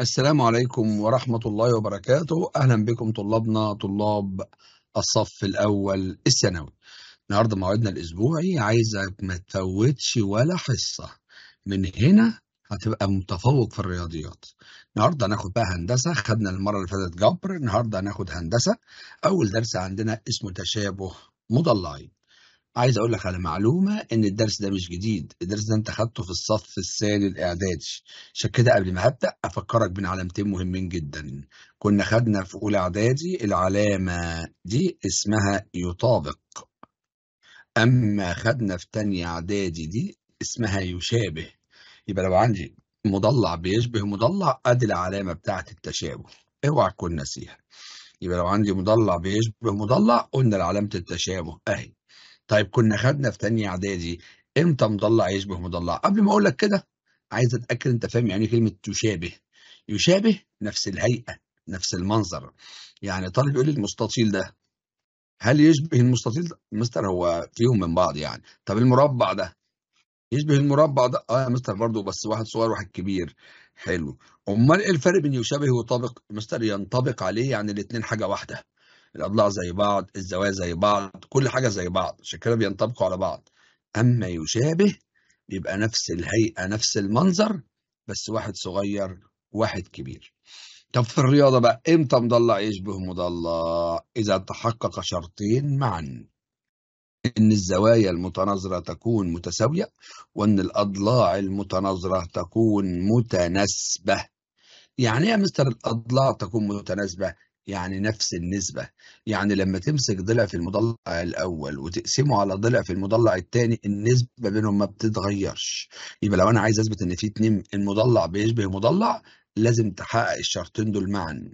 السلام عليكم ورحمة الله وبركاته أهلا بكم طلابنا طلاب الصف الأول الثانوي النهاردة موعدنا الأسبوعي عايزك ما تفوتش ولا حصة من هنا هتبقى متفوق في الرياضيات النهارده هناخد بقى هندسه خدنا المره اللي فاتت جبر النهارده هناخد هندسه اول درس عندنا اسمه تشابه مضلعين عايز اقول لك على معلومه ان الدرس ده مش جديد الدرس ده انت خدته في الصف الثاني الاعدادي عشان كده قبل ما هبدا افكرك بين علامتين مهمين جدا كنا خدنا في اولى اعدادي العلامه دي اسمها يطابق اما خدنا في تانية اعدادي دي اسمها يشابه يبقى لو عندي مضلع بيشبه مضلع ادي العلامه بتاعه التشابه اوعى تكون ناسيها يبقى لو عندي مضلع بيشبه مضلع قلنا علامه التشابه اهي طيب كنا خدنا في تاني اعدادي امتى مضلع يشبه مضلع قبل ما اقول لك كده عايز اتاكد انت فاهم يعني إيه كلمه تشابه يشابه نفس الهيئه نفس المنظر يعني طالب يقول لي المستطيل ده هل يشبه المستطيل ده مستر هو فيهم من بعض يعني طب المربع ده يشبه المربع ده اه يا مستر برضه بس واحد صغير وواحد كبير حلو امال ايه الفرق بين يشابه ويطابق مستر ينطبق عليه يعني الاثنين حاجه واحده الاضلاع زي بعض الزوايا زي بعض كل حاجه زي بعض عشان كده بينطبقوا على بعض اما يشابه يبقى نفس الهيئه نفس المنظر بس واحد صغير واحد كبير طب في الرياضه بقى امتى مضلع يشبه مضلع اذا تحقق شرطين معا ان الزوايا المتناظره تكون متساويه وان الاضلاع المتناظره تكون متناسبه يعني ايه يا مستر الاضلاع تكون متناسبه يعني نفس النسبة يعني لما تمسك ضلع في المضلع الأول وتقسمه على ضلع في المضلع الثاني النسبة بينهم ما بتتغيرش يبقى لو أنا عايز أثبت إن في اتنين المضلع بيشبه مضلع لازم تحقق الشرطين دول معا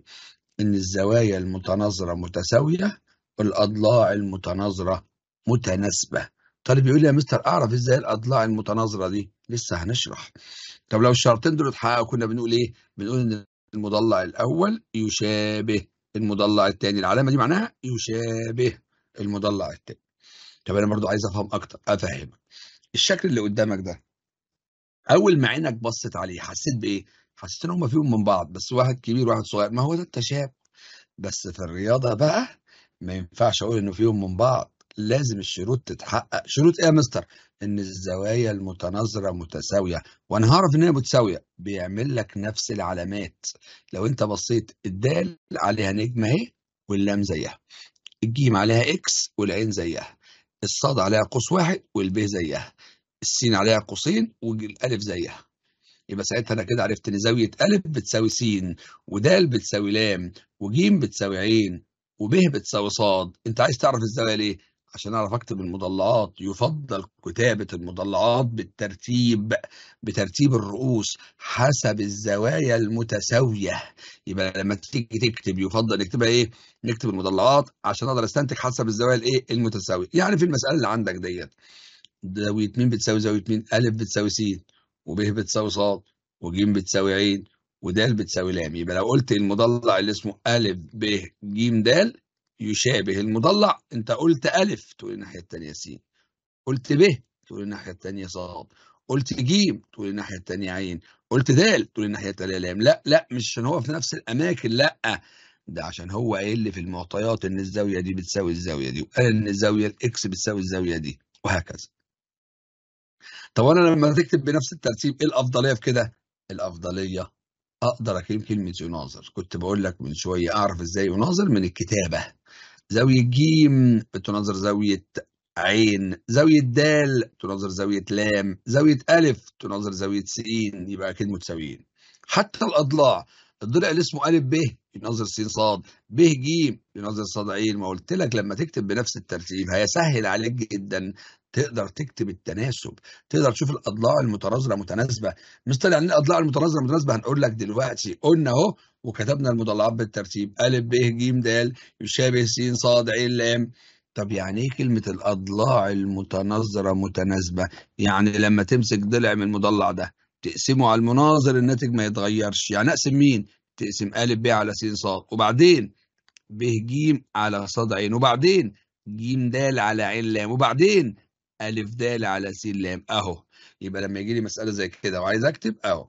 إن الزوايا المتناظرة متساوية والأضلاع المتناظرة متناسبة طالب بيقول لي يا مستر أعرف إزاي الأضلاع المتناظرة دي لسه هنشرح طب لو الشرطين دول اتحققوا كنا بنقول إيه بنقول إن المضلع الأول يشابه المضلع الثاني العلامه دي معناها يشابه المضلع الثاني طب انا برضو عايز افهم اكتر افهمك الشكل اللي قدامك ده اول ما عينك بصت عليه حسيت بايه حسيت ان هما فيهم من بعض بس واحد كبير واحد صغير ما هو ده التشابه بس في الرياضه بقى ما ينفعش اقول انه فيهم من بعض لازم الشروط تتحقق شروط ايه يا مستر ان الزوايا المتناظره متساويه وانا هعرف ان هي متساويه بيعمل لك نفس العلامات لو انت بصيت الدال عليها نجم اهي واللام زيها الجيم عليها اكس والعين زيها الصاد عليها قوس واحد والب زيها السين عليها قوسين والالف زيها يبقى ساعتها انا كده عرفت ان زاويه الف بتساوي سين ودال بتساوي لام وجيم بتساوي عين وب بتساوي صاد انت عايز تعرف الزوايا ليه عشان اعرف اكتب المضلعات يفضل كتابه المضلعات بالترتيب بترتيب الرؤوس حسب الزوايا المتساويه يبقى لما تيجي تكتب يفضل نكتبها ايه نكتب المضلعات عشان اقدر استنتج حسب الزوايا الايه المتساويه يعني في المساله اللي عندك ديت زاويه مين بتساوي زاويه مين ا بتساوي س وب بتساوي ص وج بتساوي ع ودال بتساوي لام يبقى لو قلت المضلع اللي اسمه ا ب ج د يشابه المضلع انت قلت ألف تقول الناحية التانية سين قلت ب تقول الناحية التانية صاد قلت جيم تقول الناحية التانية عين قلت دال تقول الناحية التانية لام لا لا مش عشان هو في نفس الأماكن لا ده عشان هو قايل لي في المعطيات ان الزاوية دي بتساوي الزاوية دي وقال ان الزاوية الاكس بتساوي الزاوية دي وهكذا طب انا لما تكتب بنفس الترتيب ايه الافضليه في كده الافضليه اقدر اكلم كلمه يناظر كنت بقول لك من شويه اعرف ازاي يناظر من الكتابه زاوية جيم تناظر زاوية عين زاوية دال تناظر زاوية لام زاوية ألف تناظر زاوية سين يبقى أكيد متساويين حتى الأضلاع الضلع اللي اسمه ألف ب يناظر س ص ب ج يناظر ص ع ما قلت لك لما تكتب بنفس الترتيب هيسهل عليك جدا تقدر تكتب التناسب تقدر تشوف الاضلاع المتناظره متناسبه مش طالع يعني إيه الاضلاع المتناظره متناسبه هنقول لك دلوقتي قلنا اهو وكتبنا المضلعات بالترتيب ا ب ج د يشابه س ص ع ل طب يعني ايه كلمة الأضلاع المتناظرة متناسبة؟ يعني لما تمسك ضلع من المضلع ده تقسمه على المناظر الناتج ما يتغيرش، يعني أقسم مين؟ تقسم أ ب على س ص وبعدين ب ج على ص ع وبعدين ج د على ع ل وبعدين الف د على س لام اهو يبقى لما يجي لي مساله زي كده وعايز اكتب اهو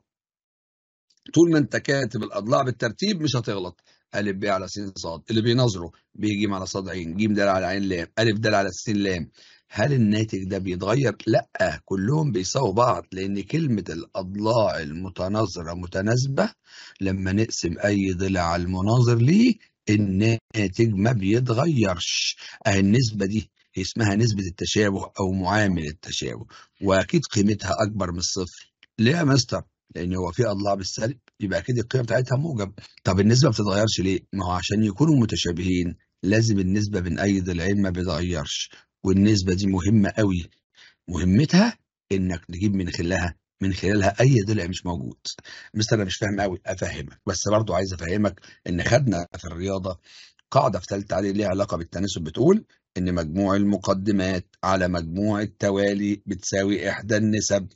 طول ما انت كاتب الاضلاع بالترتيب مش هتغلط الف ب على س ص اللي بيناظره بيجي على ص عين ج د على عين لام الف د على س لام هل الناتج ده بيتغير؟ لا كلهم بيساووا بعض لأن كلمة الأضلاع المتناظرة متناسبة لما نقسم أي ضلع المناظر ليه الناتج ما بيتغيرش أهي النسبة دي اسمها نسبة التشابه أو معامل التشابه وأكيد قيمتها أكبر من الصفر ليه يا مستر؟ لأن هو في أضلاع بالسلب يبقى أكيد القيمة بتاعتها موجب طب النسبة ما بتتغيرش ليه؟ ما هو عشان يكونوا متشابهين لازم النسبة من أي ضلعين ما بتتغيرش والنسبة دي مهمة قوي مهمتها إنك تجيب من خلالها من خلالها اي ضلع مش موجود مستر انا مش فاهم قوي افهمك بس برضو عايز افهمك ان خدنا في الرياضه قاعده في ثالثه عليه ليها علاقه بالتناسب بتقول إن مجموع المقدمات على مجموع التوالي بتساوي إحدى النسب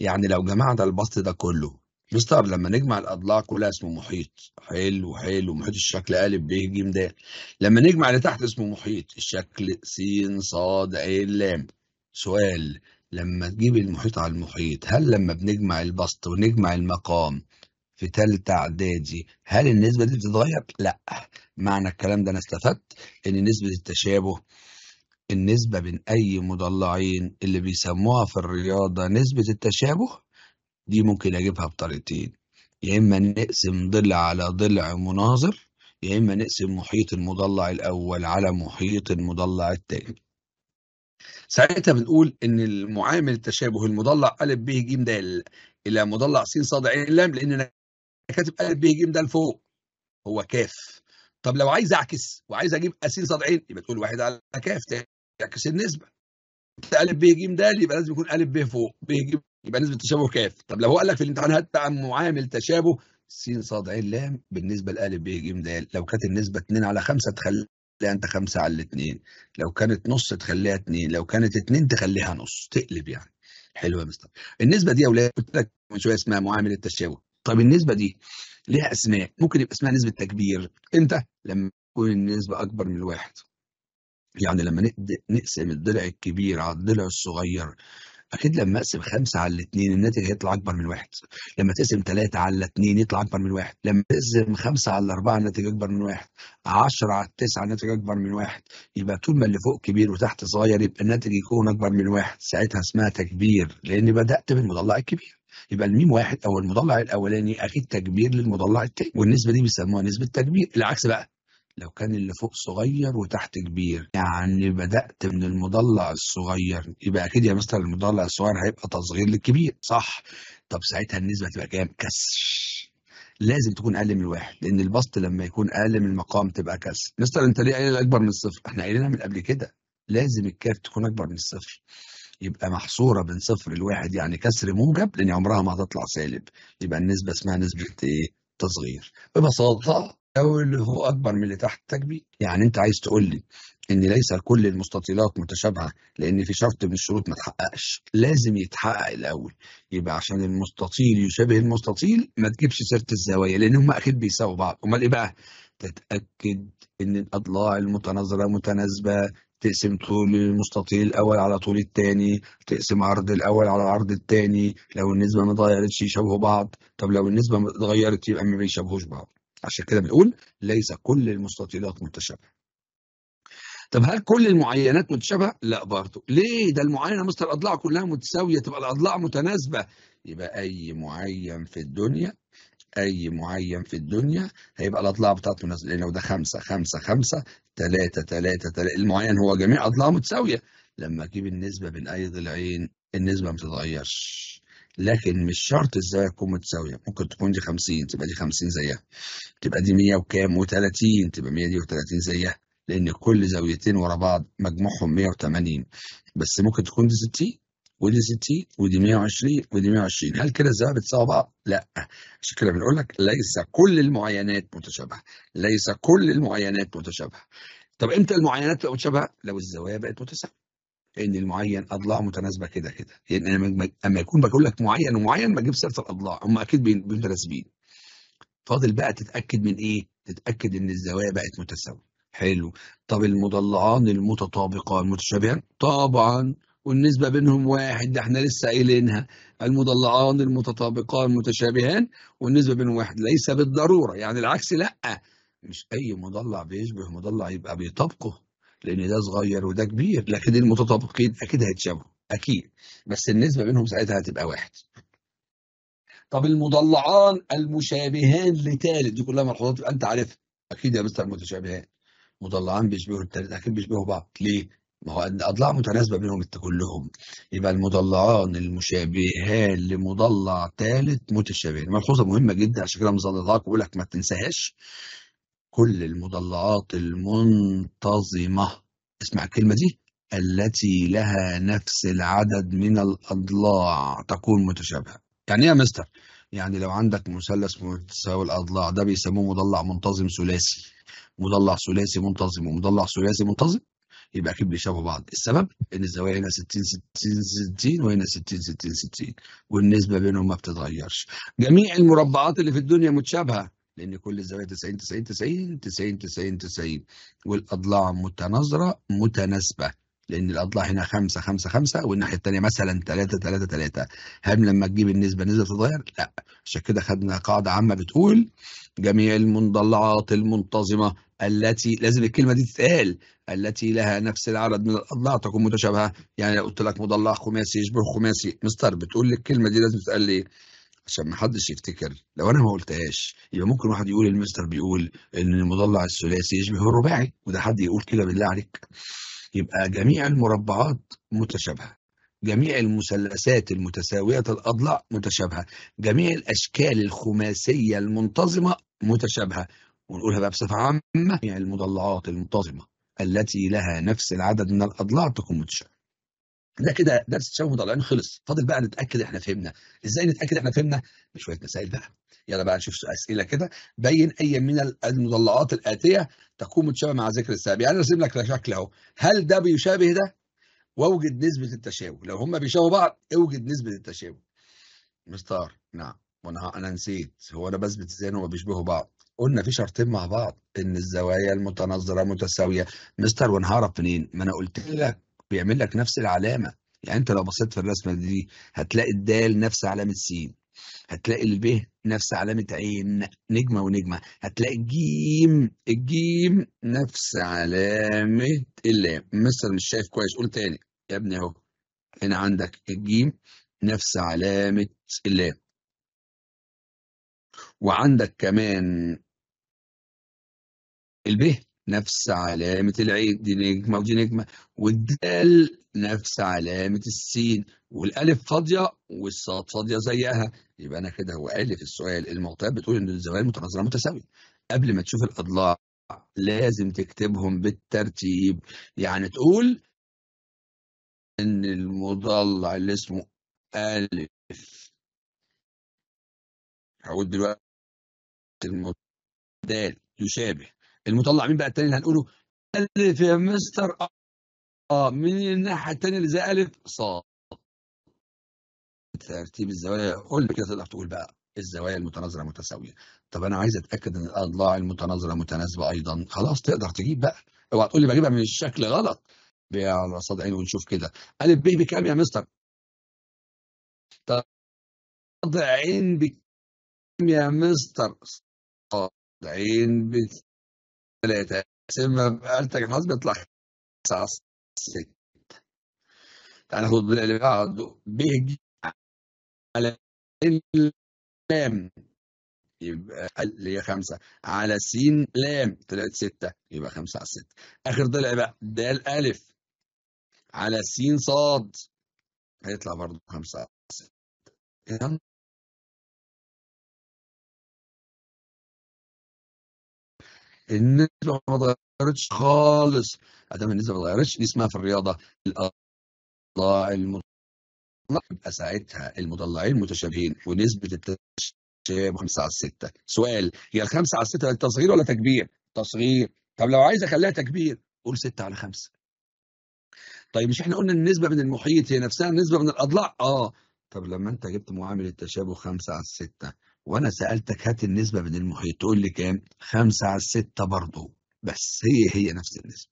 يعني لو جمعنا البسط ده كله مستر لما نجمع الأضلاع كلها اسمه محيط حلو حلو محيط الشكل أ ب ج د لما نجمع اللي تحت اسمه محيط الشكل س ص ع ل سؤال لما تجيب المحيط على المحيط هل لما بنجمع البسط ونجمع المقام في ثالثه اعدادي هل النسبه دي بتتغير لا معنى الكلام ده انا استفدت ان نسبه التشابه النسبه بين اي مضلعين اللي بيسموها في الرياضه نسبه التشابه دي ممكن اجيبها بطريقتين يا اما نقسم ضلع على ضلع مناظر يا اما نقسم محيط المضلع الاول على محيط المضلع الثاني ساعتها بنقول ان المعامل التشابه المضلع ا ب ج د الى مضلع س ص ع ل لان كاتب ا ب ج د لفوق هو كاف طب لو عايز اعكس وعايز اجيب س ص ع يبقى تقول واحد على كاف تعكس النسبه ا ب ج د يبقى لازم يكون ا ب فوق ب ج يبقى نسبه تشابه كاف طب لو هو قال لك في الامتحان هات عن معامل تشابه س ص ع لام بالنسبه ل ب ج د لو كانت النسبه 2 على 5 تخليها انت 5 على 2 لو كانت نص تخليها 2 لو كانت 2 تخليها نص تقلب يعني حلوه يا مستر النسبه دي يا اولاد قلت لك من شويه اسمها معامل التشابه طب النسبه دي ليها اسماء ممكن يبقى اسمها نسبه تكبير امتى لما تكون النسبه اكبر من الواحد يعني لما نقسم الضلع الكبير على الضلع الصغير اكيد لما اقسم خمسه على الاثنين الناتج هيطلع اكبر من واحد لما تقسم ثلاثه على اثنين يطلع اكبر من واحد لما تقسم خمسه على اربعه الناتج اكبر من واحد عشرة على التسعه الناتج اكبر من واحد يبقى طول ما اللي فوق كبير وتحت صغير يبقى الناتج يكون اكبر من واحد ساعتها اسمها تكبير لان بدات بالمضلع الكبير يبقى الميم واحد او المضلع الاولاني اكيد تكبير للمضلع الثاني والنسبه دي بيسموها نسبه تكبير العكس بقى لو كان اللي فوق صغير وتحت كبير يعني بدأت من المضلع الصغير يبقى أكيد يا مستر المضلع الصغير هيبقى تصغير للكبير صح طب ساعتها النسبة تبقى كام كسر لازم تكون اقل من الواحد لان البسط لما يكون اقل من المقام تبقى كسر مستر انت ليه قايل اكبر من الصفر احنا قايلينها من قبل كده لازم الكاف تكون اكبر من الصفر يبقى محصوره بين صفر لواحد يعني كسر موجب لان عمرها ما هتطلع سالب يبقى النسبه اسمها نسبه ايه؟ تصغير ببساطه او اللي هو اكبر من اللي تحت التجميد يعني انت عايز تقول لي ان ليس كل المستطيلات متشابهه لان في شرط من الشروط ما تحققش لازم يتحقق الاول يبقى عشان المستطيل يشابه المستطيل ما تجيبش سيره الزوايا لان هم اكيد بيساووا بعض امال ايه بقى تتاكد ان الاضلاع المتناظره متناسبه تقسم طول المستطيل الأول على طول الثاني تقسم عرض الأول على عرض الثاني لو النسبة ما اتغيرتش يشبهوا بعض طب لو النسبة اتغيرت يبقى ما بيشبهوش بعض عشان كده بنقول ليس كل المستطيلات متشابهة طب هل كل المعينات متشابهة؟ لا برضه ليه ده المعينه مستر الأضلاع كلها متساوية تبقى الأضلاع متناسبة يبقى أي معين في الدنيا أي معين في الدنيا هيبقى الأضلاع بتاعته مناسبة لأن لو ده خمسة خمسة خمسة تلاتة تلاتة تلاتة المعين هو جميع أضلاعه متساوية لما أجيب النسبة بين أي ضلعين النسبة ما بتتغيرش لكن مش شرط الزاوية تكون متساوية ممكن تكون دي 50 تبقى دي 50 زيها تبقى دي 100 وكام و30 تبقى 130 زيها لأن كل زاويتين ورا بعض مجموعهم 180 بس ممكن تكون دي 60 ودي 60 ودي 120 ودي 120 هل كده الزوايا بتساوي بعض؟ لا عشان كده بنقول لك ليس كل المعاينات متشابهه ليس كل المعاينات متشابهه طب امتى المعاينات تبقى متشابهه؟ لو الزوايا بقت متساويه لان المعين اضلاعه متناسبه كده كده يعني انا اما يكون بقول لك معين ومعين بجيب سيره الاضلاع هم اكيد متناسبين فاضل بقى تتاكد من ايه؟ تتاكد ان الزوايا بقت متساويه حلو طب المضلعان المتطابقان متشابهان طبعا والنسبة بينهم واحد ده احنا لسه قايلينها المضلعان المتطابقان المتشابهان والنسبة بينهم واحد ليس بالضرورة يعني العكس لأ مش أي مضلع بيشبه مضلع يبقى بيطابقه لأن ده صغير وده كبير لكن المتطابقين أكيد هيتشابهوا أكيد بس النسبة بينهم ساعتها هتبقى واحد طب المضلعان المشابهان لثالث دي كلها ملحوظات أنت عارفها أكيد يا مستر المتشابهان مضلعان بيشبهوا الثالث أكيد بيشبهوا بعض ليه؟ ما هو أن أضلاع متناسبة بينهم كلهم يبقى المضلعان المشابهان لمضلع ثالث متشابهان ملحوظة مهمة جدا عشان كده مظللهاك بقول لك ما تنساهاش كل المضلعات المنتظمة اسمع الكلمة دي التي لها نفس العدد من الأضلاع تكون متشابهة يعني إيه يا مستر؟ يعني لو عندك مثلث متساوي الأضلاع ده بيسموه مضلع منتظم ثلاثي مضلع ثلاثي منتظم ومضلع ثلاثي منتظم يبقى اكيد بيشبهوا بعض السبب ان الزوايا هنا 60 60 60 وهنا 60 60 60 والنسبه بينهم ما بتتغيرش جميع المربعات اللي في الدنيا متشابهه لان كل الزوايا 90 90 90 90 90 90 والاضلاع متناظره متناسبه لان الاضلاع هنا 5 5 5 والناحيه الثانيه مثلا 3 3 3 هل لما تجيب النسبه النسبه تتغير؟ لا عشان كده خدنا قاعده عامه بتقول جميع المضلعات المنتظمه التي لازم الكلمة دي تتقال التي لها نفس العدد من الأضلاع تكون متشابهة يعني لو قلت لك مضلع خماسي يشبه خماسي مستر بتقول لي الكلمة دي لازم تتقال لي عشان ما حدش يفتكر لو انا ما قلتهاش يبقى ممكن واحد يقول المستر بيقول ان المضلع الثلاثي يشبه الرباعي وده حد يقول كده بالله عليك يبقى جميع المربعات متشابهه جميع المثلثات المتساويه الاضلاع متشابهه جميع الاشكال الخماسيه المنتظمه متشابهه ونقولها بقى بصفة عامة يعني المضلعات المنتظمة التي لها نفس العدد من الأضلاع تكون متشابهة ده كده درس تشابه مضلعين خلص فاضل بقى نتاكد احنا فهمنا ازاي نتاكد احنا فهمنا بشويه مسائل بقى يلا بقى نشوف اسئله كده بين اي من المضلعات الاتيه تكون متشابهه مع ذكر السبب يعني ارسم لك شكل اهو هل ده بيشابه ده واوجد نسبه التشابه لو هم بيشابهوا بعض اوجد نسبه التشابه مستار نعم وانا انا نسيت هو انا بثبت ازاي ان هم بيشبهوا بعض قلنا في شرطين مع بعض ان الزوايا المتناظره متساويه مستر ونهعرف منين ما انا قلت لك بيعمل لك نفس العلامه يعني انت لو بصيت في الرسمه دي هتلاقي الدال نفس علامه سين هتلاقي الب نفس علامة عين نجمة ونجمة هتلاقي الجيم الجيم نفس علامة اللام مستر مش شايف كويس قول تاني يا ابني اهو هنا عندك الجيم نفس علامة اللام وعندك كمان الب نفس علامة العين دي نجمة ودي نجمة والدال نفس علامة السين والألف فاضية والصاد فاضية زيها يبقى أنا كده هو ألف السؤال المعطيات بتقول إن الزوايا المتناظرة متساوية قبل ما تشوف الأضلاع لازم تكتبهم بالترتيب يعني تقول إن المضلع اللي اسمه ألف هقول دلوقتي المضلع دال يشابه المطلع مين بقى الثاني اللي هنقوله الف يا مستر اه من الناحيه الثانيه اللي زي الف ص ترتيب الزوايا قول لي كده تقدر تقول بقى إيه الزوايا المتناظره متساويه طب انا عايز اتاكد ان الاضلاع المتناظره متناسبه ايضا خلاص تقدر تجيب بقى اوعى تقول لي بجيبها من الشكل غلط على صاد عين ونشوف كده الف ب بكام يا مستر صاد عين بكام يا مستر صاد عين بكام ثلاثة سيما أرتك الحظ بيطلع تسعة ستة تعال ناخد اللي بعده بيج على اللام يبقى اللي هي خمسة على سين لام طلعت ستة يبقى خمسة على ستة آخر طلع بقى دال ألف على سين صاد هيطلع برضه خمسة على ستة النسبة ما اتغيرتش خالص عدم النسبة ما اتغيرتش دي اسمها في الرياضة الأضلاع المتشابهة يبقى ساعتها المضلعين متشابهين ونسبة التشابه 5 على 6 سؤال هي ال 5 على 6 تصغير ولا تكبير؟ تصغير طب لو عايز اخليها تكبير قول 6 على 5 طيب مش احنا قلنا النسبة من المحيط هي نفسها النسبة من الأضلاع؟ اه طب لما انت جبت معامل التشابه 5 على 6 وانا سالتك هات النسبه من المحيط تقول لي كام؟ 5 على 6 برضه بس هي هي نفس النسبه.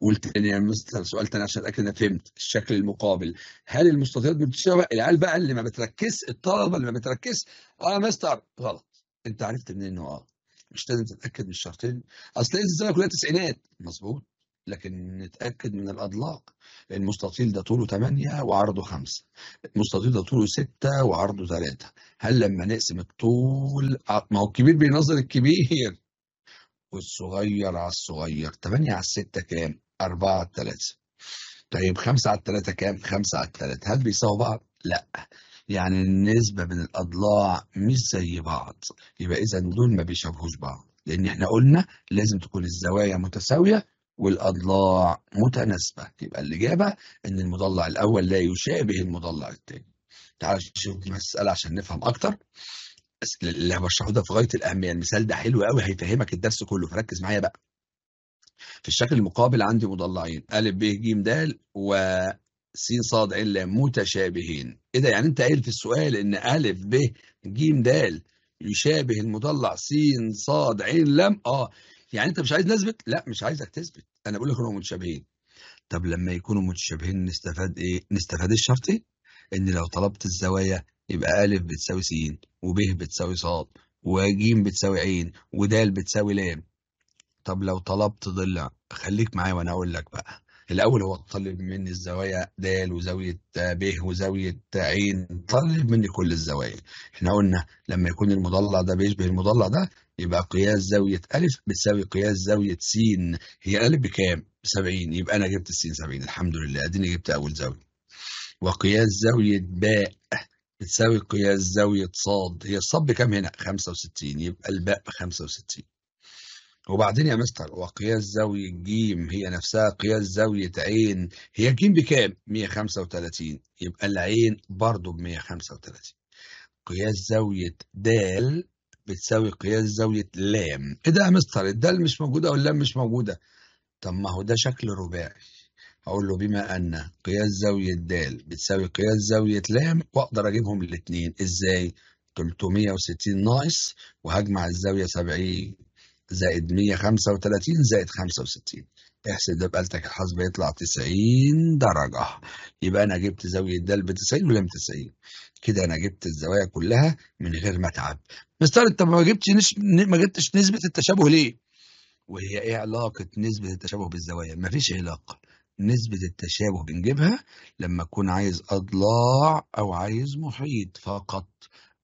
قلت يعني يا مستر سؤال تاني عشان اتاكد انا فهمت الشكل المقابل هل المستطيلات متشابهه؟ العيال بقى اللي ما بتركز الطلبه اللي ما بتركز اه يا مستر غلط انت عرفت منين انه اه مش لازم تتاكد من الشرطين اصل الزمن كلها تسعينات مظبوط لكن نتأكد من الأضلاع المستطيل ده طوله 8 وعرضه 5 المستطيل ده طوله 6 وعرضه 3 هل لما نقسم الطول ما هو الكبير بينظر الكبير والصغير على الصغير 8 على 6 كام 4 على 3 طيب 5 على 3 كام 5 على 3 هل بيساووا بعض لا يعني النسبة من الأضلاع مش زي بعض يبقى إذا دول ما بيشبهوش بعض لأن إحنا قلنا لازم تكون الزوايا متساوية والأضلاع متناسبة يبقى الإجابة إن المضلع الأول لا يشابه المضلع الثاني تعال نشوف المساله عشان نفهم أكتر اللي هبشرحه ده في غاية الأهمية يعني المثال ده حلو قوي هيفهمك الدرس كله فركز معايا بقى في الشكل المقابل عندي مضلعين أ ب ج د و س ص ع ل متشابهين ايه ده يعني انت قايل في السؤال ان أ ب ج د يشابه المضلع س ص ع ل اه يعني انت مش عايز نثبت لا مش عايزك تثبت انا بقول لك انهم متشابهين طب لما يكونوا متشابهين نستفاد ايه نستفاد الشرطي إيه؟ ان لو طلبت الزوايا يبقى أ بتساوي س وب بتساوي ص وج بتساوي ع ود بتساوي ل طب لو طلبت ضلع خليك معايا وانا اقول لك بقى الاول هو طلب مني الزوايا د وزاويه ب وزاويه ع طلب مني كل الزوايا احنا قلنا لما يكون المضلع ده بيشبه المضلع ده يبقى قياس زاوية ألف بتساوي قياس زاوية س هي ألف بكام؟ 70 يبقى أنا جبت السين 70 الحمد لله أديني جبت أول زاوية وقياس زاوية باء بتساوي قياس زاوية صاد هي الصاد بكام هنا؟ 65 يبقى الباء ب 65 وبعدين يا مستر وقياس زاوية جيم هي نفسها قياس زاوية عين هي جيم بكام؟ 135 يبقى العين برضه ب 135 قياس زاوية د بتساوي قياس زاوية لام ايه ده يا مستر الدال مش موجودة واللام مش موجودة طب ما هو ده شكل رباعي هقول له بما أن قياس زاوية د بتساوي قياس زاوية لام وأقدر أجيبهم الاتنين إزاي؟ 360 ناقص وهجمع الزاوية 70 زائد 135 زائد 65 احسب ده بآلتك الحاسبة يطلع 90 درجة يبقى أنا جبت زاوية د ب 90 ولام 90 كده أنا جبت الزوايا كلها من غير ما أتعب مستر أنت ما جبتش نش... ما جبتش نسبة التشابه ليه؟ وهي إيه علاقة نسبة التشابه بالزوايا؟ ما فيش علاقة نسبة التشابه بنجيبها لما أكون عايز أضلاع أو عايز محيط فقط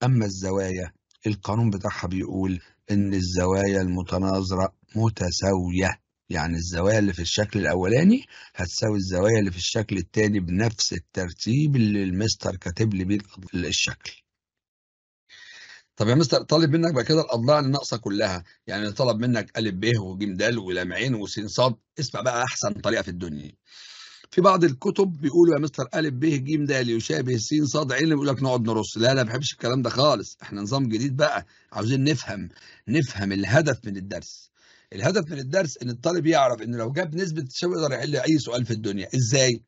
أما الزوايا القانون بتاعها بيقول إن الزوايا المتناظرة متساوية يعني الزوايا اللي في الشكل الأولاني هتساوي الزوايا اللي في الشكل التاني بنفس الترتيب اللي المستر كاتب لي بيه الشكل طب يا مستر طالب منك بقى كده الاضلاع الناقصه كلها يعني طلب منك ا ب وج د ولام عين وسين ص، اسمع بقى احسن طريقه في الدنيا في بعض الكتب بيقولوا يا مستر ا ب ج د يشابه ص ع عين بيقول لك نقعد نرص لا لا ما بحبش الكلام ده خالص احنا نظام جديد بقى عاوزين نفهم نفهم الهدف من الدرس الهدف من الدرس ان الطالب يعرف ان لو جاب نسبه تشابه يقدر يحل اي سؤال في الدنيا ازاي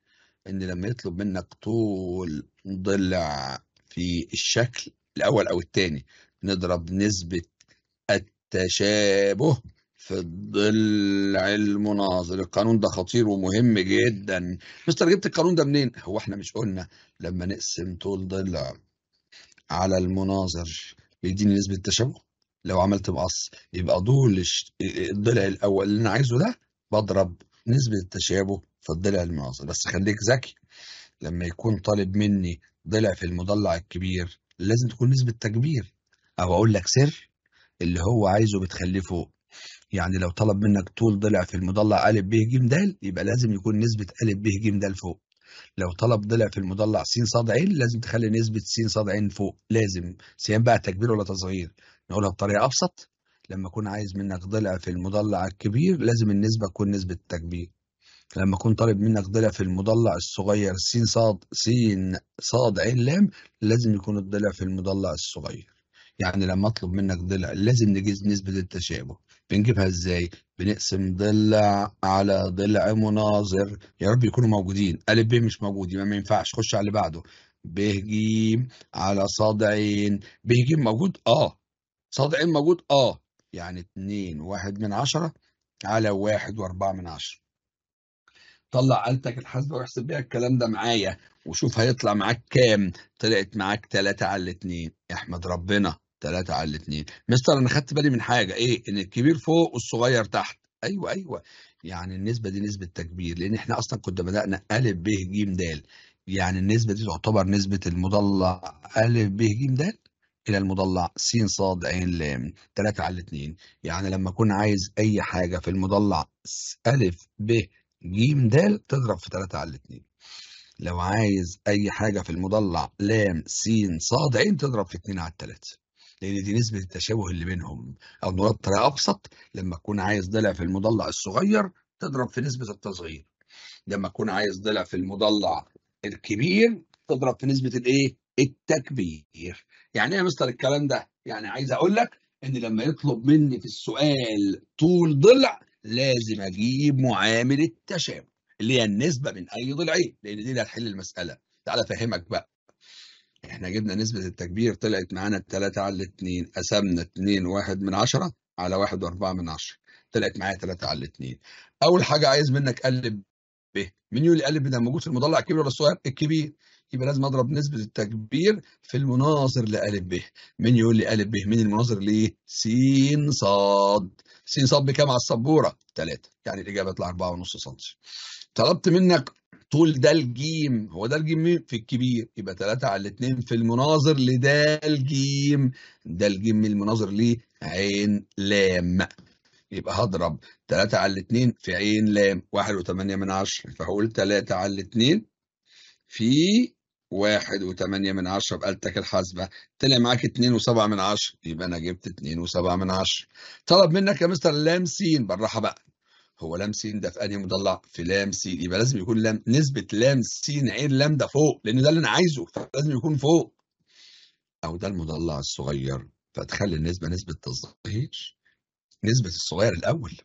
ان لما يطلب منك طول ضلع في الشكل الاول او الثاني نضرب نسبه التشابه في الضلع المناظر القانون ده خطير ومهم جدا مستر جبت القانون ده منين هو احنا مش قلنا لما نقسم طول ضلع على المناظر بيديني نسبه تشابه لو عملت مقص يبقى طول الضلع الاول اللي انا عايزه ده بضرب نسبه التشابه في الضلع المناصر بس خليك ذكي لما يكون طالب مني ضلع في المضلع الكبير لازم تكون نسبه تكبير او اقول لك سر اللي هو عايزه بتخليه فوق يعني لو طلب منك طول ضلع في المضلع ا ب ج د يبقى لازم يكون نسبه ا ب ج د فوق لو طلب ضلع في المضلع س ص ع لازم تخلي نسبة س ص ع فوق لازم سيان بقى تكبير ولا تصغير نقولها بطريقة أبسط لما أكون عايز منك ضلع في المضلع الكبير لازم النسبة تكون نسبة تكبير لما أكون طالب منك ضلع في المضلع الصغير س ص س ص ع لام لازم يكون الضلع في المضلع الصغير يعني لما أطلب منك ضلع لازم نجيز نسبة التشابه بنجيبها إزاي؟ بنقسم ضلع على ضلع مناظر يا رب يكونوا موجودين ا ب مش موجود يبقى ما ينفعش خش على اللي بعده ب ج على ص ع ب ج موجود؟ آه صاد عين موجود اه يعني 2 واحد من عشرة على 1 و4 من عشرة طلع آلتك الحاسبة واحسب بيها الكلام ده معايا وشوف هيطلع معاك كام طلعت معاك 3 على 2 احمد ربنا 3 على 2 مستر انا خدت بالي من حاجة ايه ان الكبير فوق والصغير تحت ايوه ايوه يعني النسبة دي نسبة تكبير لان احنا اصلا كنا بدأنا أ ب ج د يعني النسبة دي تعتبر نسبة المضلع أ ب ج د الى المضلع س ص ع ل 3 على 2 يعني لما اكون عايز اي حاجه في المضلع ا ب ج د تضرب في 3 على 2 لو عايز اي حاجه في المضلع ل س ص ع تضرب في 2 على 3 لان دي نسبه التشابه اللي بينهم او نقول بطريقه ابسط لما اكون عايز ضلع في المضلع الصغير تضرب في نسبه التصغير لما اكون عايز ضلع في المضلع الكبير تضرب في نسبه الايه التكبير يعني ايه يا مستر الكلام ده يعني عايز اقول لك ان لما يطلب مني في السؤال طول ضلع لازم اجيب معامل التشابه اللي هي النسبه من اي ضلعين لان دي اللي هتحل المساله تعالى افهمك بقى احنا جبنا نسبه التكبير طلعت معانا 3 على 2 قسمنا 2 1 من 10 على 1 و4 من 10 طلعت معايا 3 على 2 اول حاجه عايز منك قلب ب مين يقول لي قلب ده موجود في المضلع الكبير ولا الصغير الكبير يبقى لازم اضرب نسبه التكبير في المناظر لألف ب مين يقول لي ا ب مين المناظر ليه س ص س ص بكام على السبوره 3 يعني الاجابه تطلع 4.5 سم طلبت منك طول د ج هو د ج في الكبير يبقى 3 على 2 في المناظر لد ج د ج المناظر ليه عين لام يبقى هضرب 3 على 2 في عين لام 1.8 فهقول 3 على 2 في واحد وثمانية من عشرة بآلتك الحاسبة طلع معاك اتنين وسبعة من عشرة يبقى أنا جبت اتنين وسبعة من عشرة طلب منك يا مستر لام سين بالراحة بقى هو لام سين ده في أنهي مضلع؟ في لام سين يبقى لازم يكون لام نسبة لام سين عين لام ده فوق لأن ده اللي أنا عايزه فلازم يكون فوق أو ده المضلع الصغير فتخلي النسبة نسبة تصغير نسبة الصغير الأول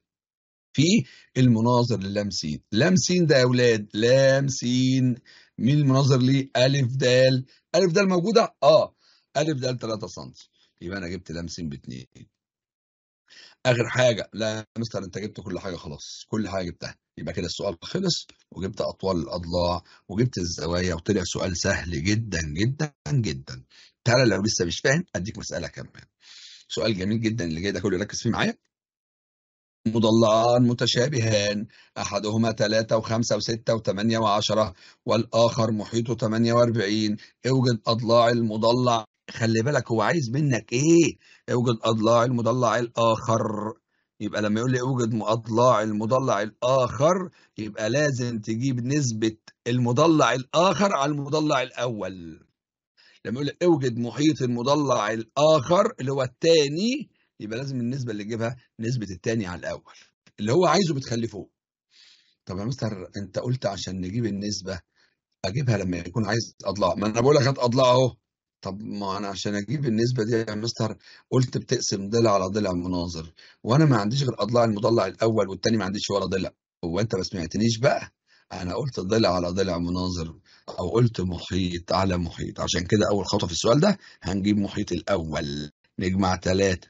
في المناظر اللامسين لامسين ده يا اولاد لامسين مين المناظر ليه الف دال الف دال موجوده اه الف دال 3 سم يبقى انا جبت لامسين باتنين اخر حاجه لا يا مستر انت جبت كل حاجه خلاص كل حاجه جبتها يبقى كده السؤال خلص وجبت اطوال الاضلاع وجبت الزوايا وطلع سؤال سهل جدا جدا جدا تعالى لو لسه مش فاهم اديك مساله كمان سؤال جميل جدا اللي جاي ده كله ركز فيه معايا مضلعان متشابهان أحدهما ثلاثة وخمسة وستة وثمانية وعشرة والآخر محيطه ثمانية وأربعين اوجد أضلاع المضلع خلي بالك هو عايز منك إيه اوجد أضلاع المضلع الآخر يبقى لما يقول لي اوجد اضلاع المضلع الاخر يبقى لازم تجيب نسبه المضلع الاخر على المضلع الاول لما يقول لي اوجد محيط المضلع الاخر اللي هو الثاني يبقى لازم النسبه اللي تجيبها نسبه الثاني على الاول اللي هو عايزه بتخلفه طب يا مستر انت قلت عشان نجيب النسبه اجيبها لما يكون عايز اضلاع ما انا بقول لك هات اضلاع اهو طب ما انا عشان اجيب النسبه دي يا مستر قلت بتقسم ضلع على ضلع مناظر وانا ما عنديش غير اضلاع المضلع الاول والثاني ما عنديش ولا ضلع هو انت ما سمعتنيش بقى انا قلت ضلع على ضلع مناظر او قلت محيط على محيط عشان كده اول خطوه في السؤال ده هنجيب محيط الاول نجمع ثلاثه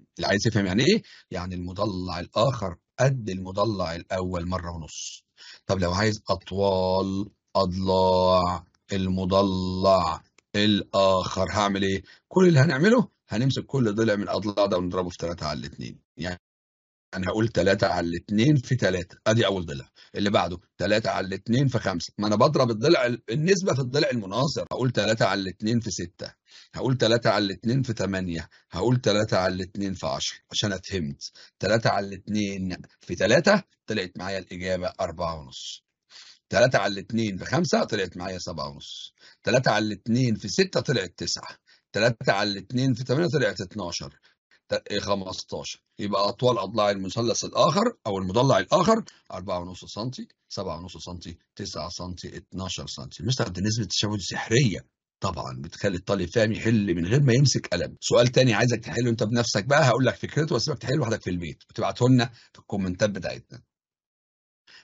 اللي عايز يفهم يعني ايه يعني المضلع الاخر قد المضلع الاول مره ونص طب لو عايز اطوال اضلاع المضلع الاخر هعمل ايه كل اللي هنعمله هنمسك كل ضلع من الاضلاع ده ونضربه في 3 على 2 يعني انا هقول 3 على 2 في 3 ادي اول ضلع اللي بعده 3 على 2 في 5 ما انا بضرب الضلع النسبه في الضلع المناصر هقول 3 على 2 في 6 هقول 3 على 2 في 8 هقول 3 على 2 في 10 عشان اتهمت 3 على 2 في 3 طلعت معايا الاجابه 4 ونص 3 على 2 في 5 طلعت معايا 7 ونص 3 على 2 في 6 طلعت 9 3 على 2 في 8 طلعت 12 15 يبقى أطوال أضلاع المثلث الآخر أو المضلع الآخر 4.5 سم 7.5 سم 9 سم 12 سم بنستخدم نسبة تشابه سحرية طبعا بتخلي الطالب فاهم يحل من غير ما يمسك قلم سؤال تاني عايزك تحله انت بنفسك بقى هقول لك فكرته واسيبك تحله لوحدك في البيت وتبعته لنا في الكومنتات بتاعتنا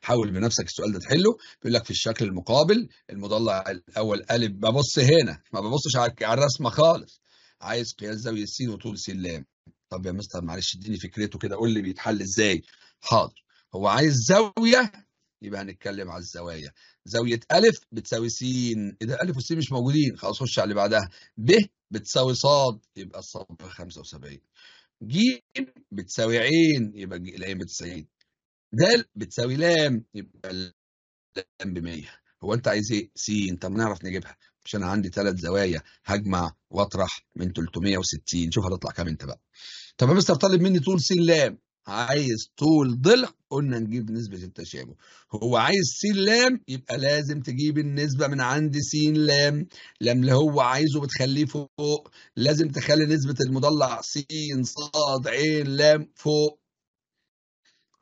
حاول بنفسك السؤال ده تحله بيقول لك في الشكل المقابل المضلع الاول قالب ببص هنا ما ببصش على الرسمه خالص عايز قياس زاويه س وطول لام طب يا مستر معلش اديني فكرته كده قول لي بيتحل ازاي حاضر هو عايز زاويه يبقى هنتكلم على الزوايا زاويه الف بتساوي س اذا إيه الف وس مش موجودين خلاص خش على اللي بعدها ب بتساوي ص يبقى ب 75 ج بتساوي ع يبقى العين ب 90 د بتساوي لام يبقى لام ب 100 هو انت عايز ايه س طب نعرف نجيبها عشان عندي ثلاث زوايا هجمع واطرح من 360 شوف هتطلع كام انت بقى طب يا مستر طالب مني طول س لام عايز طول ضلع قلنا نجيب نسبة التشابه هو عايز س لام يبقى لازم تجيب النسبة من عند س لام لم اللي هو عايزه بتخليه فوق لازم تخلي نسبة المضلع س ص ع لام فوق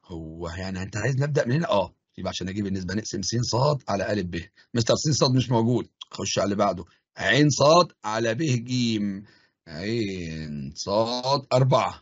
هو يعني انت عايز نبدأ من هنا اه يبقى عشان اجيب النسبة نقسم س ص على ا ب مستر س ص مش موجود خش على اللي بعده عين صاد على ب جيم عين صاد أربعة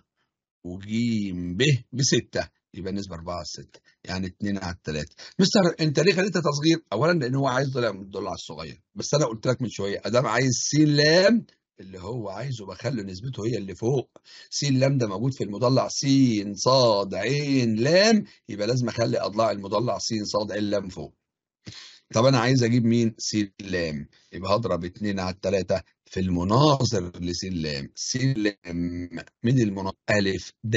وجيم ب بستة يبقى النسبة أربعة على ستة يعني اتنين على التلاتة مستر أنت ليه خليتها تصغير؟ أولا لأن هو عايز ضلع من الضلع الصغير بس أنا قلت لك من شوية أدام عايز سين لام اللي هو عايزه بخلي نسبته هي اللي فوق سين لام ده موجود في المضلع سين صاد عين لام يبقى لازم اخلي اضلاع المضلع سين صاد عين لام فوق طب انا عايز اجيب مين سلام يبقى هضرب اتنين على 3 في المناظر لسلام سلام من المناظر ألف د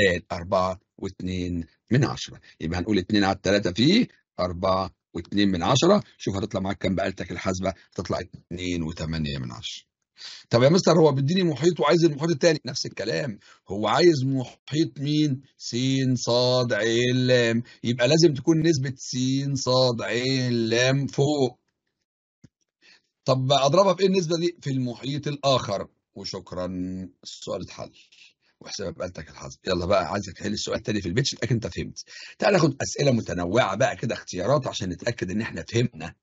و واتنين من عشرة يبقى هنقول اتنين على في 4 و واتنين من عشرة شوف هتطلع معاك كام بآلتك الحاسبة هتطلع اتنين وتمانية من عشرة طب يا مستر هو بيديني محيط وعايز المحيط الثاني نفس الكلام هو عايز محيط مين س ص ع لام يبقى لازم تكون نسبه س ص ع لام فوق طب اضربها في ايه النسبه دي في المحيط الاخر وشكرا السؤال اتحل واحسبها بقالتك الحظ يلا بقى عايزك تحل السؤال التاني في البيتش لكن انت فهمت تعال ناخد اسئله متنوعه بقى كده اختيارات عشان نتاكد ان احنا فهمنا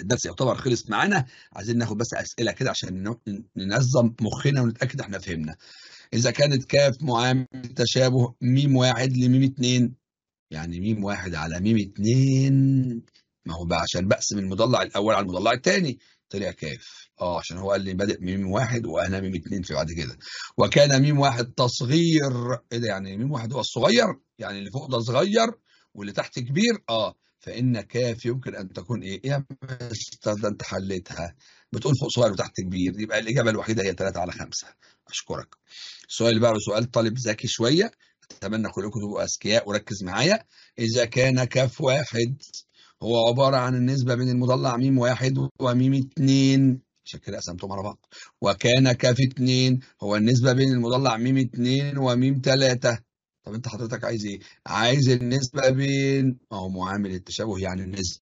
الدرس يعتبر خلص معانا عايزين ناخد بس اسئله كده عشان ننظم مخنا ونتاكد احنا فهمنا اذا كانت كاف معامل تشابه ميم واحد لميم اتنين يعني ميم واحد على ميم اتنين ما هو بقى عشان بقسم المضلع الاول على المضلع الثاني طلع كاف اه عشان هو قال لي بادئ ميم واحد وانا ميم اتنين في بعد كده وكان ميم واحد تصغير ايه ده يعني ميم واحد هو الصغير يعني اللي فوق ده صغير واللي تحت كبير اه فإن كاف يمكن أن تكون إيه؟ يا إيه استخدمت أنت حليتها؟ بتقول فوق صغير وتحت كبير يبقى الإجابة الوحيدة هي 3 على 5 أشكرك. السؤال اللي بعده سؤال طالب ذكي شوية أتمنى كلكم تبقوا أذكياء وركز معايا إذا كان كاف واحد هو عبارة عن النسبة بين المضلع ميم واحد وميم اتنين عشان كده قسمتهم على بعض وكان كاف اتنين هو النسبة بين المضلع ميم اتنين وميم تلاتة طب انت حضرتك عايز ايه؟ عايز النسبه بين ما اه، هو معامل التشابه يعني النسبه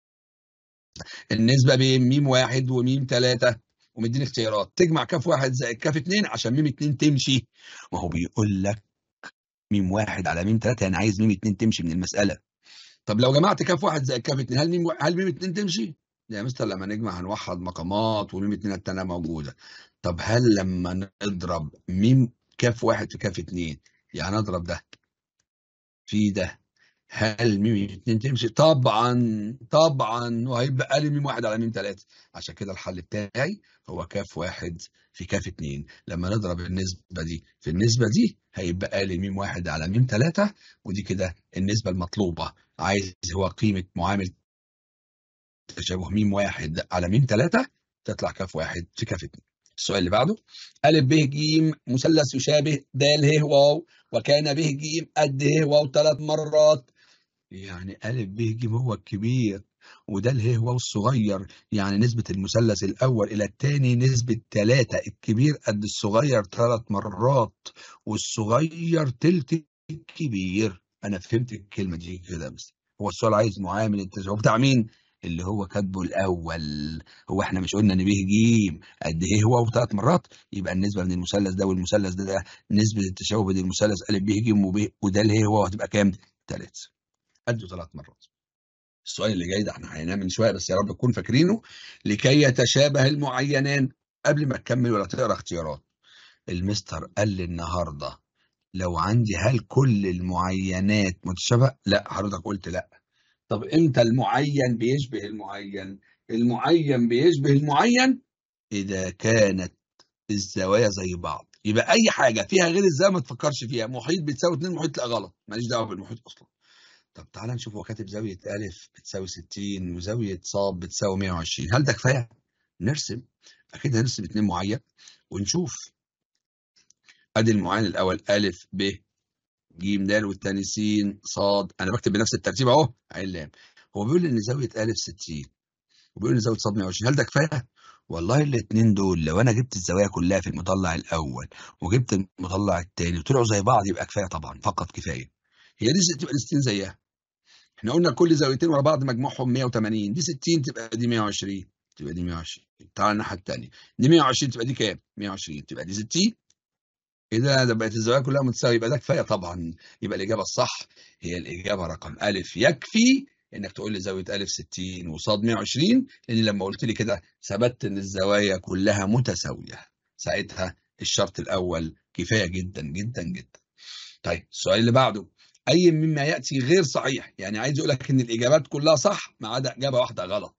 النسبه بين ميم واحد وميم ثلاثه ومديني اختيارات تجمع كاف واحد زائد كاف اثنين عشان ميم اثنين تمشي ما هو بيقول لك ميم واحد على ميم ثلاثه يعني عايز ميم اثنين تمشي من المساله طب لو جمعت كاف واحد زائد كاف اثنين هل ميم و... هل ميم اثنين تمشي؟ يا مستر لما نجمع هنوحد مقامات وميم اثنين التانية موجودة طب هل لما نضرب ميم كاف واحد في كاف اثنين يعني اضرب ده في ده هل ميم اتنين تمشي طبعا طبعا وهيبقى لي ميم واحد على ميم تلاتة عشان كده الحل بتاعي هو كاف واحد في كاف اتنين لما نضرب النسبة دي في النسبة دي هيبقى لي ميم واحد على ميم تلاتة ودي كده النسبة المطلوبة عايز هو قيمة معامل تشابه ميم واحد على ميم تلاتة تطلع كاف واحد في كاف اتنين السؤال اللي بعده ألف ب ج مثلث يشابه د ه واو وكان به ج قد ه واو ثلاث مرات يعني ألف ب ج هو الكبير ودال اله واو الصغير يعني نسبة المثلث الأول إلى الثاني نسبة ثلاثة الكبير قد الصغير ثلاث مرات والصغير تلت الكبير أنا فهمت الكلمة دي كده بس هو السؤال عايز معامل هو بتاع مين؟ اللي هو كاتبه الاول هو احنا مش قلنا ان به جيم قد ايه هو ثلاث مرات يبقى النسبه من المثلث ده والمثلث ده, ده نسبه التشابه بين المثلث ا ب ج ب وده اللي هو هتبقى كام؟ ثلاث قد ثلاث مرات السؤال اللي جاي ده احنا هينام من شويه بس يا رب تكون فاكرينه لكي يتشابه المعينان قبل ما تكمل ولا تقرا اختيارات المستر قال لي النهارده لو عندي هل كل المعينات متشابهه؟ لا حضرتك قلت لا طب امتى المعين بيشبه المعين المعين بيشبه المعين اذا كانت الزوايا زي بعض يبقى اي حاجه فيها غير الزاويه ما تفكرش فيها محيط بتساوي 2 محيط لا غلط ماليش دعوه بالمحيط اصلا طب تعالى نشوف هو كاتب زاويه الف بتساوي 60 وزاويه ص بتساوي 120 هل ده كفايه نرسم اكيد هنرسم اثنين معين ونشوف ادي المعين الاول الف ب ج د والتاني س ص انا بكتب بنفس الترتيب اهو عين لام هو بيقول ان زاويه ا 60 وبيقول ان زاويه ص 120 هل ده كفايه؟ والله الاثنين دول لو انا جبت الزوايا كلها في المطلع الاول وجبت المطلع الثاني وطلعوا زي بعض يبقى كفايه طبعا فقط كفايه هي دي تبقى ال 60 زيها احنا قلنا كل زاويتين ورا بعض مجموعهم 180 دي 60 تبقى دي 120 تبقى دي 120 تعال الناحيه الثانيه دي 120 تبقى دي كام 120 تبقى دي 60 إذا بقت الزوايا كلها متساوية يبقى ده كفاية طبعا يبقى الإجابة الصح هي الإجابة رقم أ يكفي إنك تقول لي زاوية أ 60 وصاد 120 لأن لما قلت لي كده ثبت إن الزوايا كلها متساوية ساعتها الشرط الأول كفاية جدا جدا جدا. طيب السؤال اللي بعده أي مما يأتي غير صحيح يعني عايز يقول لك إن الإجابات كلها صح ما عدا إجابة واحدة غلط.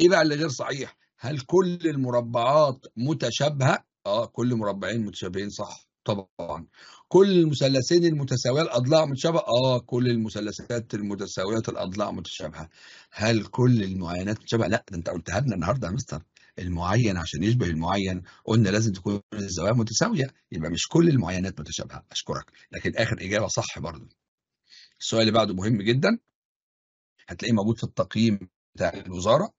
إيه بقى اللي غير صحيح؟ هل كل المربعات متشابهة؟ آه كل مربعين متشابهين صح طبعا كل المثلثين المتساوية الأضلاع متشابهة؟ آه كل المثلثات المتساويات الأضلاع متشابهة. هل كل المعاينات متشابهة؟ لا ده أنت قلتها لنا النهاردة يا مستر. المعين عشان يشبه المعين قلنا لازم تكون الزوايا متساوية يبقى مش كل المعاينات متشابهة أشكرك لكن آخر إجابة صح برضه. السؤال اللي بعده مهم جدا هتلاقيه موجود في التقييم بتاع الوزاره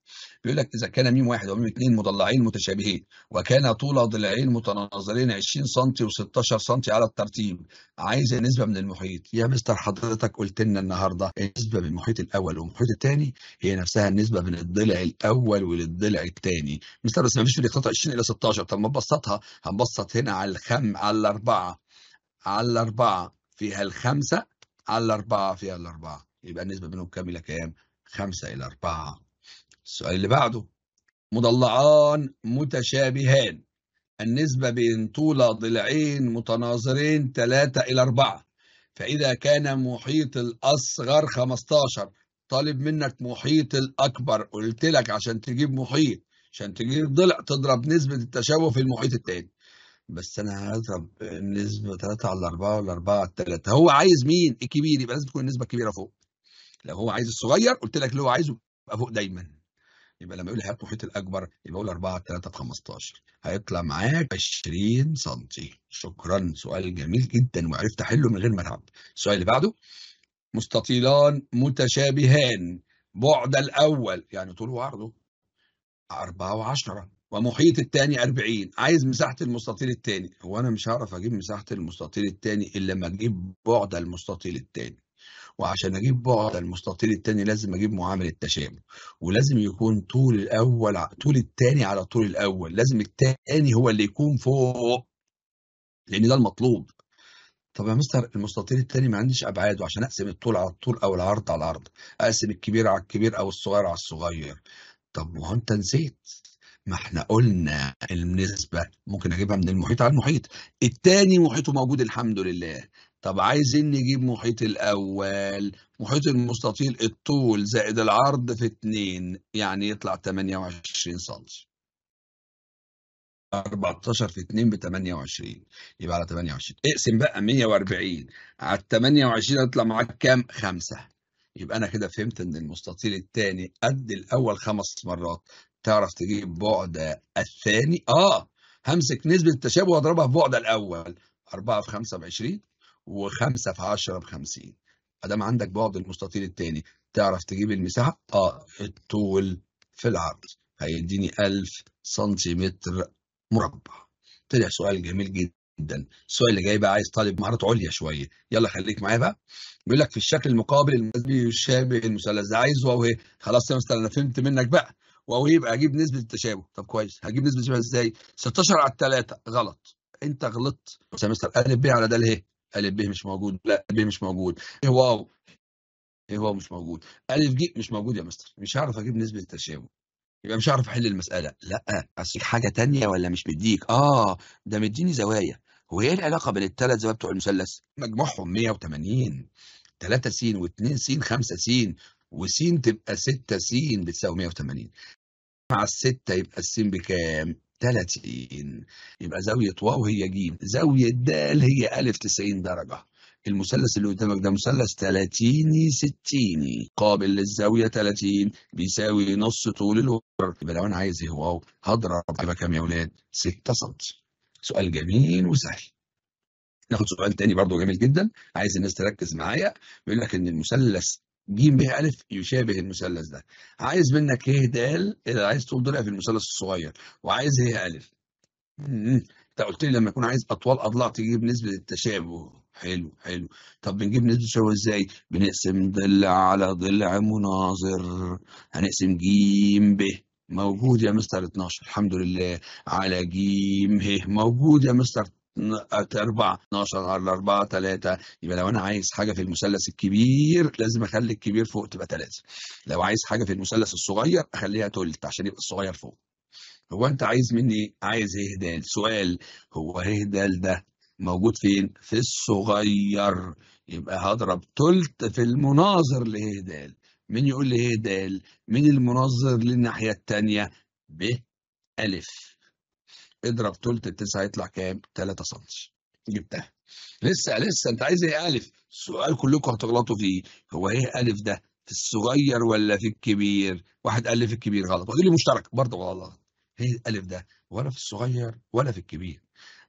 بيقول لك اذا كان ميم واحد وميم اثنين مضلعين متشابهين وكان طول ضلعين متناظرين 20 سم و16 سم على الترتيب عايز نسبه من المحيط يا مستر حضرتك قلت لنا النهارده النسبه من المحيط الاول والمحيط الثاني هي نفسها النسبه من الضلع الاول وللضلع الثاني مستر بس ما فيش في 20 الى 16 طب ما نبسطها هنبسط هنا على الخم على الاربعه على الاربعه فيها الخمسه على الاربعه فيها الاربعه يبقى النسبه بينهم كامله كام؟ خمسة إلى أربعة السؤال اللي بعده مضلعان متشابهان النسبة بين طول ضلعين متناظرين 3 إلى 4 فإذا كان محيط الأصغر 15 طالب منك محيط الأكبر قلت لك عشان تجيب محيط عشان تجيب ضلع تضرب نسبة التشابه في المحيط الثاني بس أنا هضرب النسبة 3 على 4 ولا 4 على 3 هو عايز مين الكبير يبقى لازم تكون النسبة كبيرة فوق لو هو عايز الصغير قلت لك اللي هو عايزه يبقى فوق دايما يبقى لما يقول لي هات محيط الاكبر يبقى اقول 4 3 في 15 هيطلع معاك 20 سم شكرا سؤال جميل جدا وعرفت احله من غير ما اتعب السؤال اللي بعده مستطيلان متشابهان بعد الاول يعني طوله وعرضه 4 و10 ومحيط الثاني 40 عايز مساحه المستطيل الثاني هو انا مش هعرف اجيب مساحه المستطيل الثاني الا لما اجيب بعد المستطيل الثاني وعشان أجيب بعد المستطيل التاني لازم أجيب معامل التشابه ولازم يكون طول الأول طول التاني على طول الأول لازم التاني هو اللي يكون فوق لأن ده المطلوب طب يا مستر المستطيل التاني ما عنديش ابعاده عشان اقسم الطول على الطول او العرض على العرض اقسم الكبير على الكبير او الصغير على الصغير طب ما هو انت نسيت ما احنا قلنا النسبة ممكن اجيبها من المحيط على المحيط التاني محيطه موجود الحمد لله طب عايزين نجيب محيط الأول محيط المستطيل الطول زائد العرض في 2 يعني يطلع 28 سم 14 في 2 ب 28 يبقى على 28 اقسم بقى 140 على 28 هيطلع معاك كام؟ 5 يبقى أنا كده فهمت إن المستطيل الثاني قد الأول خمس مرات تعرف تجيب بعد الثاني آه همسك نسبة التشابه وأضربها في بعد الأول 4 في 5 ب 20 وخمسة في 10 ب 50 ادام عندك بعد المستطيل الثاني تعرف تجيب المساحة اه الطول في العرض هيديني 1000 سنتيمتر مربع طلع سؤال جميل جدا السؤال اللي جاي بقى عايز طالب مهارات عليا شويه يلا خليك معايا بقى بيقول لك في الشكل المقابل المناسب يشابه المثلث ده عايزه او ايه؟ خلاص يا مستر انا فهمت منك بقى واو ايه؟ يبقى اجيب نسبه التشابه طب كويس هجيب نسبه التشابه ازاي 16 على 3 غلط انت غلطت بس يا مستر قلب بيه على ده الايه الف ب مش موجود لا ب مش موجود ايه واو ايه واو مش موجود الف ج مش موجود يا مستر مش هعرف اجيب نسبه التشابه يبقى مش هعرف احل المساله لا اصل حاجه تانية ولا مش مديك اه ده مديني زوايا هو ايه العلاقه بين الثلاث زوايا بتوع المثلث مجموعهم 180 3 س و2 س 5 س و س تبقى 6 س بتساوي 180 مع الستة يبقى السين بكام؟ 30 يبقى زاوية واو هي ج زاوية د هي ألف 90 درجة المثلث اللي قدامك ده مثلث 30 60 قابل للزاويه 30 بيساوي نص طول الوتر يبقى لو انا عايز ايه واو هضرب يبقى أيوة كام يا اولاد 6 سم سؤال جميل وسهل ناخد سؤال تاني برضه جميل جدا عايز الناس تركز معايا بيقول لك ان المثلث ج ب أ يشابه المثلث ده عايز منك ه د عايز ضلع في المثلث الصغير وعايز ه أ انت قلت لي لما يكون عايز اطوال اضلاع تجيب نسبه التشابه حلو حلو طب بنجيب نسبه التشابه ازاي بنقسم ضلع على ضلع مناظر هنقسم ج ب موجود يا مستر 12 الحمد لله على ج ه موجود يا مستر 4 12 على 4 3 يبقى لو انا عايز حاجه في المثلث الكبير لازم اخلي الكبير فوق تبقى 3 لو عايز حاجه في المثلث الصغير اخليها تلت عشان يبقى الصغير فوق هو انت عايز مني إيه؟ عايز ايه اهدال سؤال هو ايه ده موجود فين في الصغير يبقى هضرب تلت في المناظر لهدال مين يقول لي هدال مين المناظر للناحيه الثانيه ب ألف اضرب ثلث التسعة يطلع كام 3 سم جبتها لسه لسه انت عايز ايه الف السؤال كلكم هتغلطوا فيه هو ايه الف ده في الصغير ولا في الكبير واحد قال لي في الكبير غلط وقال لي مشترك برضه غلط هي ايه الف ده ولا في الصغير ولا في الكبير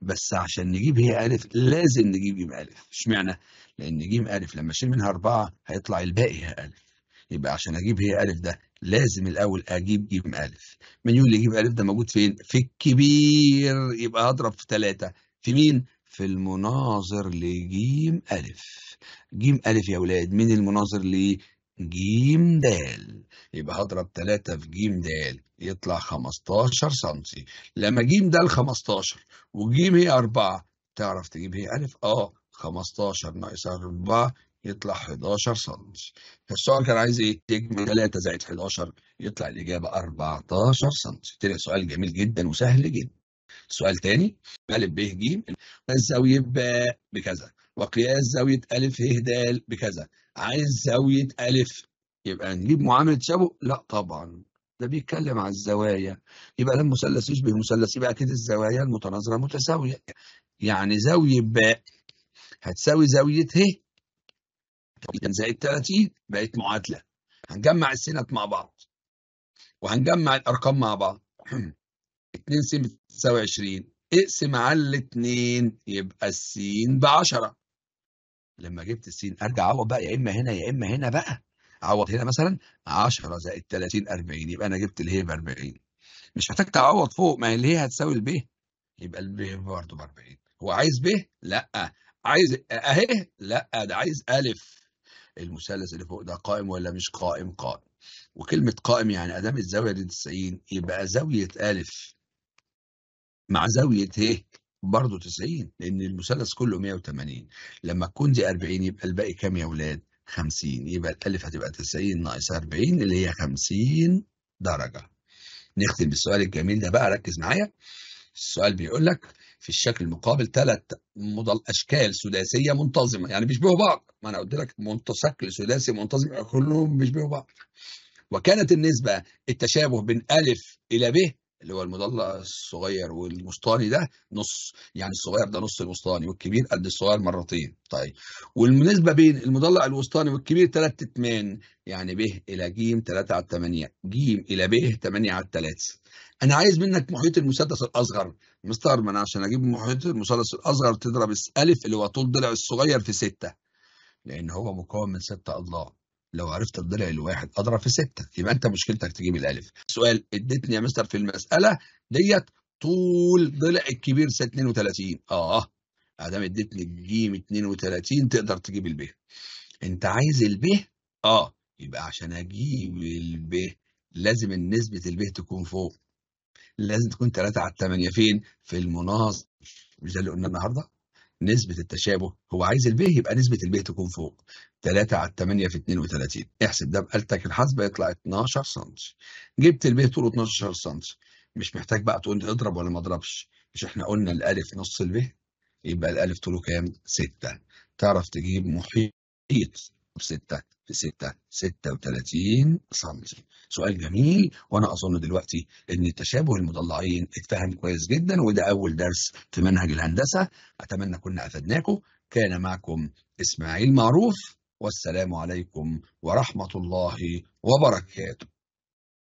بس عشان نجيب هي ايه الف لازم نجيب جيم الف اشمعنى لان جيم الف لما اشيل منها اربعه هيطلع الباقي هي الف يبقى عشان اجيب هي ايه الف ده لازم الاول اجيب جيم الف مليون لجيم الف ده موجود فين في الكبير يبقى هضرب في ثلاثة في مين في المناظر لجيم الف جيم الف يا اولاد من المناظر ل ج دال يبقى هضرب 3 في جيم دال يطلع 15 سنتي لما جيم دال 15 وجيم هي إيه 4 تعرف تجيب هي إيه ألف اه 15 ناقص 4 يطلع 11 سم فالسؤال كان عايز ايه؟ تجمع 3 زائد 11 يطلع الاجابه 14 سم طلع سؤال جميل جدا وسهل جدا سؤال تاني ا ب ج الزاويه ب بكذا وقياس زاويه ا ه د بكذا عايز زاويه ا يبقى نجيب معامله تشابه؟ لا طبعا ده بيتكلم على الزوايا يبقى لما مثلث يشبه مثلث يبقى اكيد الزوايا المتناظره متساويه يعني زاويه ب هتساوي زاويه ه زائد 30 بقت معادله هنجمع السنت مع بعض وهنجمع الارقام مع بعض 2 س بتساوي 20 اقسم على الاثنين يبقى السين ب 10 لما جبت السين ارجع اعوض بقى يا اما هنا يا اما هنا بقى اعوض هنا مثلا 10 زائد 30 40 يبقى انا جبت الهي ب 40 مش محتاج تعوض فوق ما الهي هتساوي ب يبقى ب برضه ب 40 هو عايز ب؟ لا عايز اهي؟ لا ده عايز الف المثلث اللي فوق ده قائم ولا مش قائم قائم وكلمة قائم يعني أدام الزاوية دي 90 يبقى زاوية ألف مع زاوية ه إيه؟ برضه 90 لأن المثلث كله 180 لما تكون دي 40 يبقى الباقي كام يا ولاد؟ 50 يبقى الألف هتبقى 90 ناقص 40 اللي هي 50 درجة نختم بالسؤال الجميل ده بقى ركز معايا السؤال بيقول لك في الشكل المقابل ثلاث مضل اشكال سداسيه منتظمه يعني بيشبهوا بعض ما انا قلت لك شكل سداسي منتظم كلهم بيشبهوا بعض وكانت النسبه التشابه بين الف الى ب اللي هو المضلع الصغير والمسطاني ده نص يعني الصغير ده نص الوسطاني والكبير قد الصغير مرتين طيب والنسبة بين المضلع الوسطاني والكبير 3 اتمان يعني ب إلى ج 3 على 8 ج إلى ب 8 على 3 أنا عايز منك محيط المسدس الأصغر مستر ما أنا عشان أجيب محيط المسدس الأصغر تضرب ألف اللي هو طول ضلع الصغير في 6 لأن هو مكون من 6 أضلاع لو عرفت الضلع الواحد اضرب في ستة يبقى انت مشكلتك تجيب الالف سؤال ادتني يا مستر في المساله ديت طول ضلع الكبير 32 اه ادام ادتني الجيم 32 تقدر تجيب الب انت عايز الب اه يبقى عشان اجيب الب لازم نسبه الب تكون فوق لازم تكون 3 على 8 فين في المناظر مش ده اللي قلنا النهارده نسبة التشابه هو عايز البي يبقى نسبة البي تكون فوق 3 على 8 في 32 احسب ده بقالتك الحاسبة يطلع 12 سم جبت البي طوله 12 سم مش محتاج بقى تقول اضرب ولا ما اضربش مش احنا قلنا الالف نص البي يبقى الالف طوله كام 6 تعرف تجيب محيط 6 بستة ستة 36 سنتي سؤال جميل وانا اظن دلوقتي ان تشابه المضلعين اتفهم كويس جدا وده اول درس في منهج الهندسة اتمنى كنا افدناكم كان معكم اسماعيل معروف والسلام عليكم ورحمة الله وبركاته